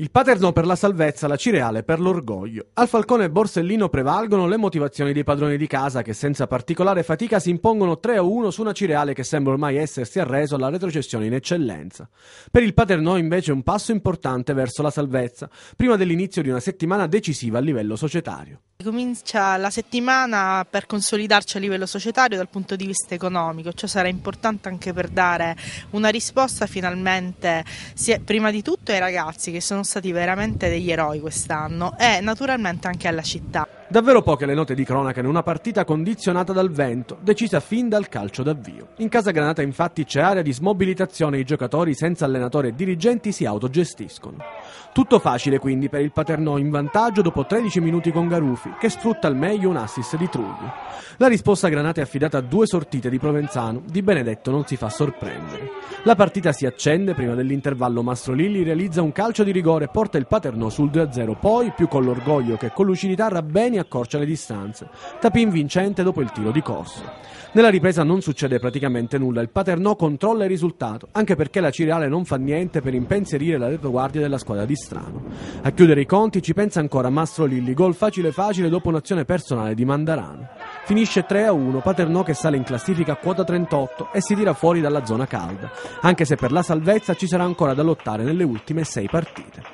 Il Paternò per la salvezza, la Cireale per l'orgoglio. Al Falcone e Borsellino prevalgono le motivazioni dei padroni di casa che senza particolare fatica si impongono 3-1 su una Cireale che sembra ormai essersi arreso alla retrocessione in eccellenza. Per il Paternò invece un passo importante verso la salvezza, prima dell'inizio di una settimana decisiva a livello societario. Comincia la settimana per consolidarci a livello societario dal punto di vista economico, ciò sarà importante anche per dare una risposta finalmente prima di tutto ai ragazzi che sono stati stati veramente degli eroi quest'anno e naturalmente anche alla città. Davvero poche le note di cronaca in una partita condizionata dal vento, decisa fin dal calcio d'avvio. In casa Granata infatti c'è area di smobilitazione, e i giocatori senza allenatore e dirigenti si autogestiscono. Tutto facile quindi per il Paternò in vantaggio dopo 13 minuti con Garufi, che sfrutta al meglio un assist di Trulli. La risposta a Granata è affidata a due sortite di Provenzano, Di Benedetto non si fa sorprendere. La partita si accende prima dell'intervallo, Mastro Lilli realizza un calcio di rigore e porta il Paternò sul 2-0, poi più con l'orgoglio che con lucidità Rabbeni accorcia le distanze. Tapin vincente dopo il tiro di corso. Nella ripresa non succede praticamente nulla, il Paternò controlla il risultato, anche perché la Cireale non fa niente per impensierire la retroguardia della squadra di Strano. A chiudere i conti ci pensa ancora Mastro Lilli, gol facile facile dopo un'azione personale di Mandarano. Finisce 3-1, Paternò che sale in classifica a quota 38 e si tira fuori dalla zona calda, anche se per la salvezza ci sarà ancora da lottare nelle ultime 6 partite.